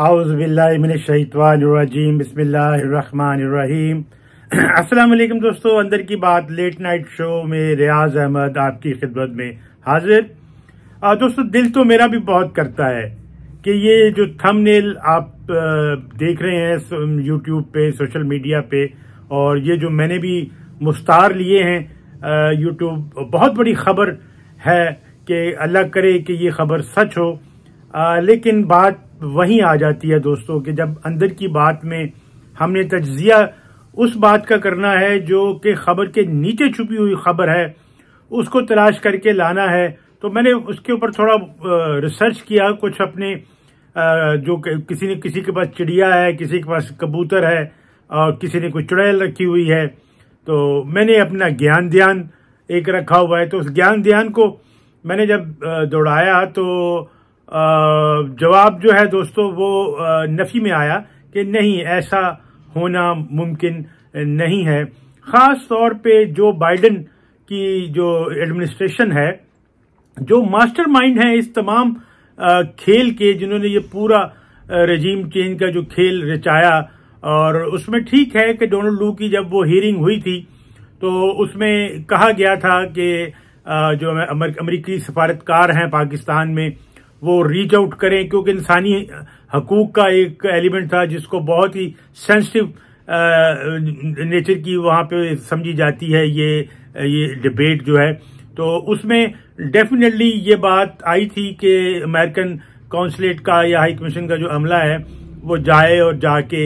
आउज़बिल्लिमिनशैतवानरजीम बसमीम असलकम दोस्तों अंदर की बात लेट नाइट शो में रियाज अहमद आपकी खिदमत में हाजिर दोस्तों दिल तो मेरा भी बहुत करता है कि ये जो थंबनेल आप देख रहे हैं यूट्यूब पे सोशल मीडिया पे और ये जो मैंने भी मुस्तार लिए हैं यूट्यूब बहुत बड़ी खबर है कि अल्लाह करे कि ये खबर सच हो आ, लेकिन बात वहीं आ जाती है दोस्तों कि जब अंदर की बात में हमने तजिया उस बात का करना है जो कि खबर के नीचे छुपी हुई खबर है उसको तलाश करके लाना है तो मैंने उसके ऊपर थोड़ा रिसर्च किया कुछ अपने जो किसी ने किसी के पास चिड़िया है किसी के पास कबूतर है और किसी ने कोई चुड़ैल रखी हुई है तो मैंने अपना ज्ञान ध्यान एक रखा हुआ है तो उस ज्ञान ध्यान को मैंने जब दौड़ाया तो जवाब जो है दोस्तों वो नफ़ी में आया कि नहीं ऐसा होना मुमकिन नहीं है ख़ास तौर पे जो बाइडन की जो एडमिनिस्ट्रेशन है जो मास्टरमाइंड है इस तमाम खेल के जिन्होंने ये पूरा रजीम चेंज का जो खेल रचाया और उसमें ठीक है कि डोनाल्ड लू की जब वो हियरिंग हुई थी तो उसमें कहा गया था कि जो अमरीकी सफारतकार हैं पाकिस्तान में वो रीच आउट करें क्योंकि इंसानी हकूक का एक एलिमेंट था जिसको बहुत ही सेंसिटिव नेचर की वहां पे समझी जाती है ये ये डिबेट जो है तो उसमें डेफिनेटली ये बात आई थी कि अमेरिकन काउंसलेट का या हाई कमीशन का जो अमला है वो जाए और जाके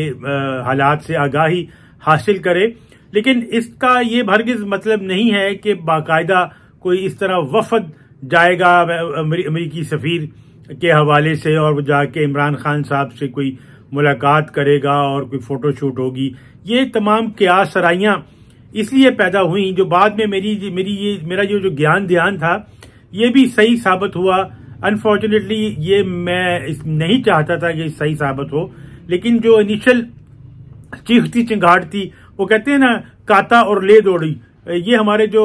हालात से आगाही हासिल करे लेकिन इसका ये भरगिज मतलब नहीं है कि बाकायदा कोई इस तरह वफद जाएगा अमरीकी सफ़ीर के हवाले से और वो जाके इमरान खान साहब से कोई मुलाकात करेगा और कोई फोटोशूट होगी ये तमाम क्या सराइयाँ इसलिए पैदा हुई जो बाद में मेरी मेरी ये मेरा ये जो ज्ञान ध्यान था ये भी सही साबित हुआ अनफॉर्चुनेटली ये मैं नहीं चाहता था कि सही साबित हो लेकिन जो इनिशियल चीखती चिंगाट थी वो कहते हैं ना काता और ले दौड़ी ये हमारे जो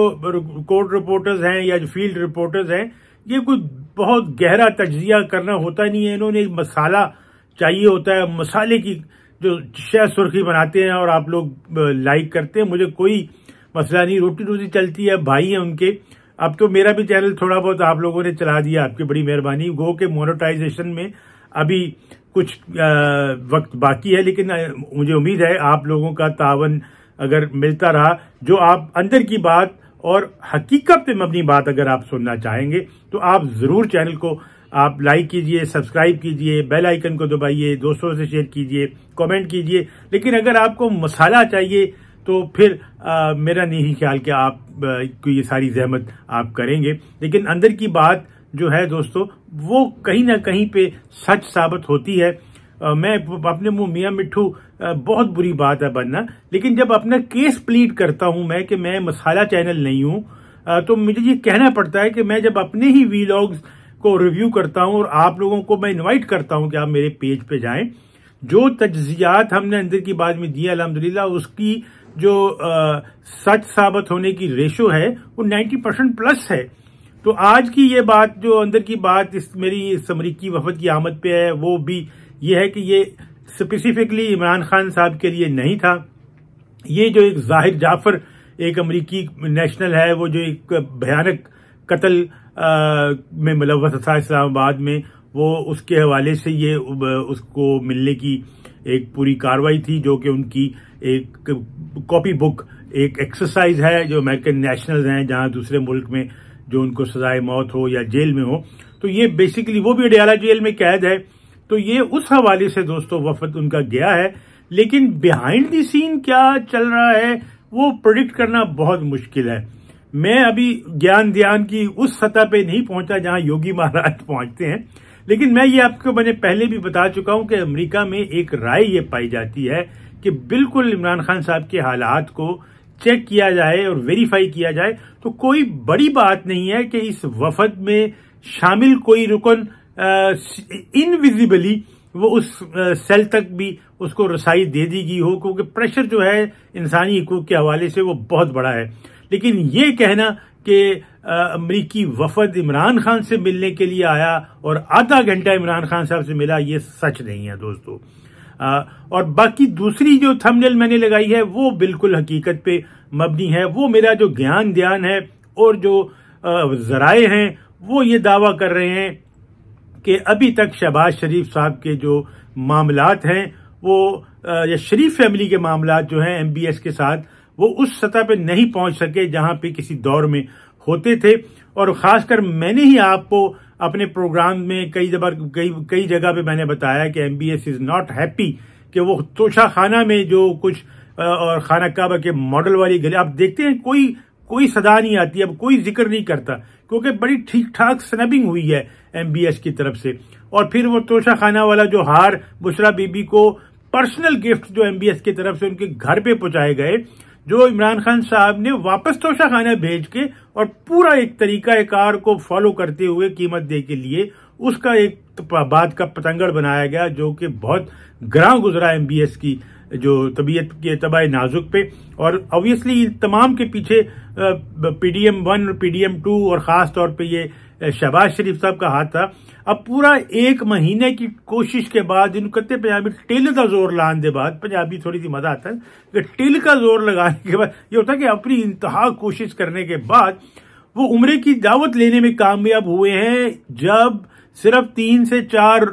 कोर्ट रिपोर्टर्स हैं या जो फील्ड रिपोर्टर्स हैं ये कोई बहुत गहरा तजिया करना होता नहीं है इन्होंने एक मसाला चाहिए होता है मसाले की जो शह सुर्खी बनाते हैं और आप लोग लाइक करते हैं मुझे कोई मसला नहीं रोटी रोटी चलती है भाई हैं उनके अब तो मेरा भी चैनल थोड़ा बहुत आप लोगों ने चला दिया आपकी बड़ी मेहरबानी गो के मोनोटाइजेशन में अभी कुछ वक्त बाकी है लेकिन मुझे उम्मीद है आप लोगों का तावन अगर मिलता रहा जो आप अंदर की बात और हकीकत पे मबनी बात अगर आप सुनना चाहेंगे तो आप ज़रूर चैनल को आप लाइक कीजिए सब्सक्राइब कीजिए बेल आइकन को दबाइए दोस्तों से शेयर कीजिए कमेंट कीजिए लेकिन अगर आपको मसाला चाहिए तो फिर आ, मेरा नहीं ख्याल कि आप आ, को ये सारी जहमत आप करेंगे लेकिन अंदर की बात जो है दोस्तों वो कहीं ना कहीं पे सच साबित होती है मैं अपने मुंह मियाँ मिठू बहुत बुरी बात है बनना लेकिन जब अपना केस प्लीट करता हूं मैं कि मैं मसाला चैनल नहीं हूं तो मुझे ये कहना पड़ता है कि मैं जब अपने ही वीलॉग्स को रिव्यू करता हूं और आप लोगों को मैं इनवाइट करता हूं कि आप मेरे पेज पे जाएं जो तजियात हमने अंदर की बात में दी अलहमदिल्ला उसकी जो आ, सच साबित होने की रेशो है वो नाइन्टी परसेंट प्लस है तो आज की ये बात जो अंदर की बात इस मेरी इस अमरीकी वफद की आमद पे है वो भी ये है कि ये स्पेसिफिकली इमरान खान साहब के लिए नहीं था ये जो एक जाहिर जाफर एक अमरीकी नेशनल है वो जो एक भयानक कत्ल में मुलवस था इस्लामाबाद में वो उसके हवाले से ये उसको मिलने की एक पूरी कार्रवाई थी जो कि उनकी एक कॉपी बुक एक एक्सरसाइज है जो अमेरिकन नेशनल्स हैं जहां दूसरे मुल्क में जो उनको सजाए मौत हो या जेल में हो तो ये बेसिकली वो भी अडियाला जेल में कैद है तो ये उस हवाले से दोस्तों वफद उनका गया है लेकिन बिहाइंड द सीन क्या चल रहा है वो प्रोडिक्ट करना बहुत मुश्किल है मैं अभी ज्ञान ध्यान की उस सतह पे नहीं पहुंचा जहां योगी महाराज पहुंचते हैं लेकिन मैं ये आपको मैंने पहले भी बता चुका हूं कि अमेरिका में एक राय ये पाई जाती है कि बिल्कुल इमरान खान साहब के हालात को चेक किया जाए और वेरीफाई किया जाए तो कोई बड़ी बात नहीं है कि इस वफद में शामिल कोई रुकन इनविजिबली वो उस सेल तक भी उसको रसाई दे दी गई हो क्योंकि प्रेशर जो है इंसानी हकूक के हवाले से वो बहुत बड़ा है लेकिन ये कहना कि अमरीकी वफद इमरान खान से मिलने के लिए आया और आधा घंटा इमरान खान साहब से मिला ये सच नहीं है दोस्तों आ, और बाकी दूसरी जो थंबनेल मैंने लगाई है वो बिल्कुल हकीकत पे मबनी है वो मेरा जो ज्ञान ध्यान है और जो ज़राए हैं वो ये दावा कर रहे हैं कि अभी तक शहबाज शरीफ साहब के जो मामला हैं वो या शरीफ फैमिली के मामला जो हैं एम के साथ वो उस सतह पे नहीं पहुंच सके जहां पे किसी दौर में होते थे और ख़ासकर मैंने ही आपको अपने प्रोग्राम में कई जबर कई कई जगह पे मैंने बताया कि M B S is not happy कि वो तोशा खाना में जो कुछ और खाना काबा के मॉडल वाली गली आप देखते हैं कोई कोई सदा नहीं आती अब कोई जिक्र नहीं करता क्योंकि बड़ी ठीक ठाक स्नबिंग हुई है एमबीएस की तरफ से और फिर वो तोशा खाना वाला जो हार बुशरा बीबी को पर्सनल गिफ्ट जो एमबीएस की तरफ से उनके घर पे पहुंचाए गए जो इमरान खान साहब ने वापस तोशा खाना भेज के और पूरा एक तरीका एक कार को फॉलो करते हुए कीमत दे के लिए उसका एक बात का पतंगड़ बनाया गया जो कि बहुत ग्रां गुजरा एमबीएस की जो तबीयत के तबाह नाजुक पे और ऑब्वियसली तमाम के पीछे पीडीएम वन और पीडीएम टू और ख़ास तौर पे ये शहबाज शरीफ साहब का हाथ था अब पूरा एक महीने की कोशिश के बाद इन कहते पंजाबी टिल का जोर लाने के बाद पंजाबी थोड़ी सी मजा आता है कि टिल का जोर लगाने के बाद ये होता है कि अपनी इंतहा कोशिश करने के बाद वो उम्र की दावत लेने में कामयाब हुए हैं जब सिर्फ तीन से चार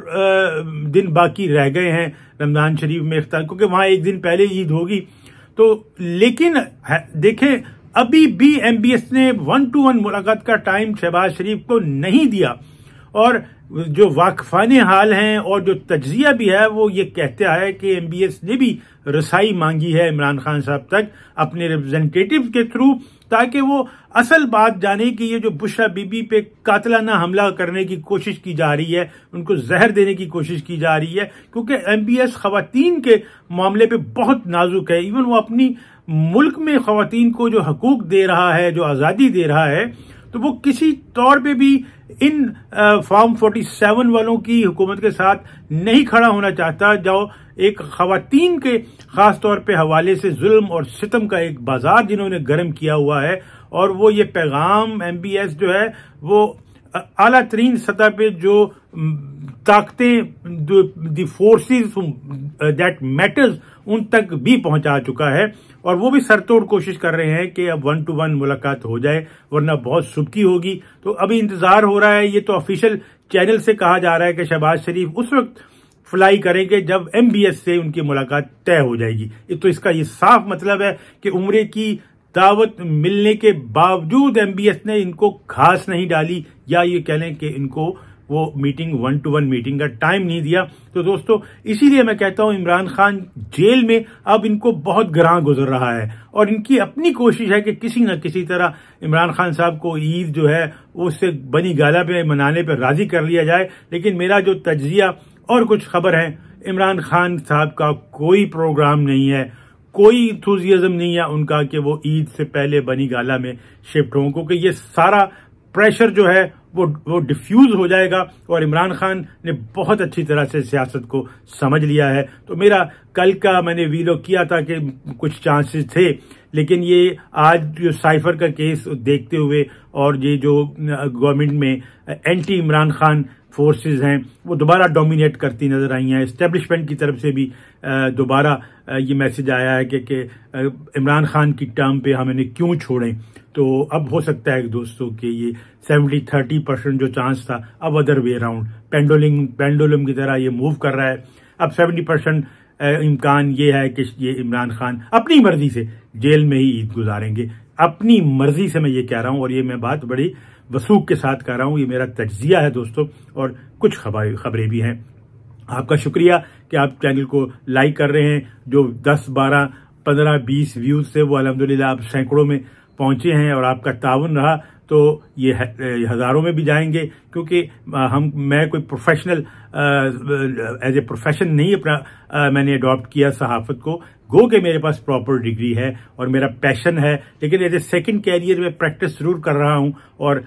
दिन बाकी रह गए हैं रमज़ान शरीफ में इफ्तार क्योंकि वहां एक दिन पहले ईद होगी तो लेकिन देखें अभी भी एमबीएस ने वन टू वन मुलाकात का टाइम शहबाज शरीफ को नहीं दिया और जो वाकफान हाल हैं और जो तजिया भी है वो ये कहता है कि एम बी एस ने भी रसाई मांगी है इमरान खान साहब तक अपने रिप्रजेंटेटिव के थ्रू ताकि वो असल बात जाने कि ये जो बुशा बीबी पे कातलाना हमला करने की कोशिश की जा रही है उनको जहर देने की कोशिश की जा रही है क्योंकि एम बी एस खातन के मामले पे बहुत नाजुक है इवन वो अपनी मुल्क में खातन को जो हकूक दे रहा है जो आज़ादी दे रहा है तो वो किसी तौर पे भी इन फॉर्म 47 वालों की हुकूमत के साथ नहीं खड़ा होना चाहता जो एक खातन के खास तौर पे हवाले से जुल्म और सितम का एक बाजार जिन्होंने गर्म किया हुआ है और वो ये पैगाम एमबीएस जो है वो अला तरीन सतह पे जो ताकतें दी फोर्सेस दैट मैटर्स उन तक भी पहुंचा चुका है और वो भी सरतोड़ कोशिश कर रहे हैं कि अब वन टू वन मुलाकात हो जाए वरना बहुत सुबकी होगी तो अभी इंतजार हो रहा है ये तो ऑफिशियल चैनल से कहा जा रहा है कि शहबाज शरीफ उस वक्त फ्लाई करेंगे जब एमबीएस से उनकी मुलाकात तय हो जाएगी तो इसका ये साफ मतलब है कि उम्र की दावत मिलने के बावजूद एमबीएस ने इनको घास नहीं डाली या ये कह लें कि इनको वो meeting one to one meeting का टाइम नहीं दिया तो दोस्तों इसीलिए मैं कहता हूं इमरान खान जेल में अब इनको बहुत ग्रां गुजर रहा है और इनकी अपनी कोशिश है कि किसी न किसी तरह इमरान खान साहब को ईद जो है उससे बनी गाला पे मनाने पर राजी कर लिया जाए लेकिन मेरा जो तजिया और कुछ खबर है इमरान खान साहब का कोई प्रोग्राम नहीं है कोई इंथुजियाज्म नहीं है उनका कि वो ईद से पहले बनी गाला में शिफ्ट हों क्योंकि ये सारा प्रेशर जो है वो वो डिफ्यूज हो जाएगा और इमरान खान ने बहुत अच्छी तरह से सियासत को समझ लिया है तो मेरा कल का मैंने वीलो किया था कि कुछ चांसेस थे लेकिन ये आज जो साइफर का केस देखते हुए और ये जो गवर्नमेंट में एंटी इमरान खान फोर्सेस हैं वो दोबारा डोमिनेट करती नजर आई हैं इस्टेब्लिशमेंट की तरफ से भी दोबारा ये मैसेज आया है कि, कि इमरान खान की टर्म पे हम इन्हें क्यों छोड़ें तो अब हो सकता है दोस्तों कि ये सेवेंटी थर्टी परसेंट जो चांस था अब other way around pendulum pendulum की तरह ये मूव कर रहा है अब सेवेंटी परसेंट इम्कान ये है कि ये इमरान खान अपनी मर्जी से जेल में ही ईद गुजारेंगे अपनी मर्जी से मैं ये कह रहा हूँ और ये मैं बात बड़ी वसूख के साथ कह रहा हूँ ये मेरा तजिया है दोस्तों और कुछ खबरें भी हैं आपका शुक्रिया कि आप चैनल को लाइक कर रहे हैं जो 10, 12, 15, 20 व्यूज से वो अलहमदिल्ला आप सैकड़ों में पहुंचे हैं और आपका ताउन रहा तो ये हज़ारों में भी जाएंगे क्योंकि हम मैं कोई प्रोफेशनल एज ए प्रोफेशन नहीं अपना मैंने अडॉप्ट किया सहाफ़त को गो के मेरे पास प्रॉपर डिग्री है और मेरा पैशन है लेकिन एज ए सेकेंड कैरियर में प्रैक्टिस जरूर कर रहा हूँ और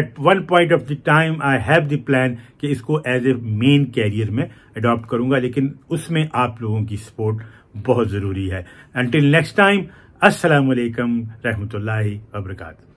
at one point of the time I have the plan कि इसको एज ए मेन कैरियर में अडॉप्ट करूंगा लेकिन उसमें आप लोगों की सपोर्ट बहुत ज़रूरी है एंटिल नेक्स्ट टाइम असलकम रहमतुल्लाहि वबरकू